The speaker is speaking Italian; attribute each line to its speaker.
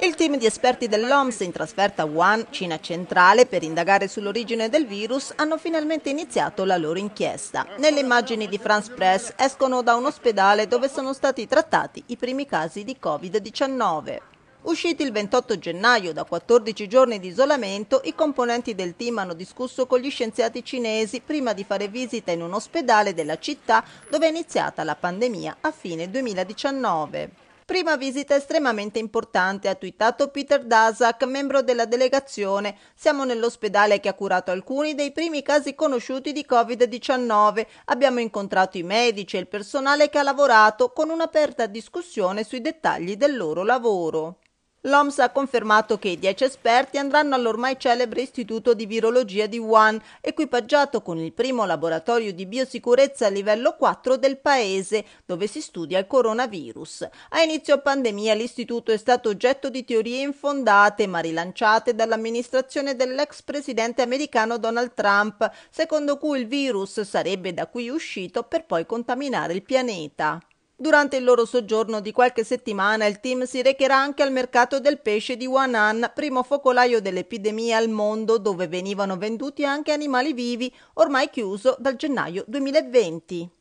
Speaker 1: Il team di esperti dell'OMS in trasferta a Wuhan, Cina centrale, per indagare sull'origine del virus hanno finalmente iniziato la loro inchiesta. Nelle immagini di France Press escono da un ospedale dove sono stati trattati i primi casi di Covid-19. Usciti il 28 gennaio da 14 giorni di isolamento, i componenti del team hanno discusso con gli scienziati cinesi prima di fare visita in un ospedale della città dove è iniziata la pandemia a fine 2019. Prima visita estremamente importante, ha twittato Peter Daszak, membro della delegazione. Siamo nell'ospedale che ha curato alcuni dei primi casi conosciuti di Covid-19. Abbiamo incontrato i medici e il personale che ha lavorato con un'aperta discussione sui dettagli del loro lavoro. L'OMS ha confermato che i dieci esperti andranno all'ormai celebre istituto di virologia di Wuhan, equipaggiato con il primo laboratorio di biosicurezza a livello 4 del paese, dove si studia il coronavirus. A inizio pandemia l'istituto è stato oggetto di teorie infondate ma rilanciate dall'amministrazione dell'ex presidente americano Donald Trump, secondo cui il virus sarebbe da qui uscito per poi contaminare il pianeta. Durante il loro soggiorno di qualche settimana il team si recherà anche al mercato del pesce di Wuhan, primo focolaio dell'epidemia al mondo, dove venivano venduti anche animali vivi, ormai chiuso dal gennaio 2020.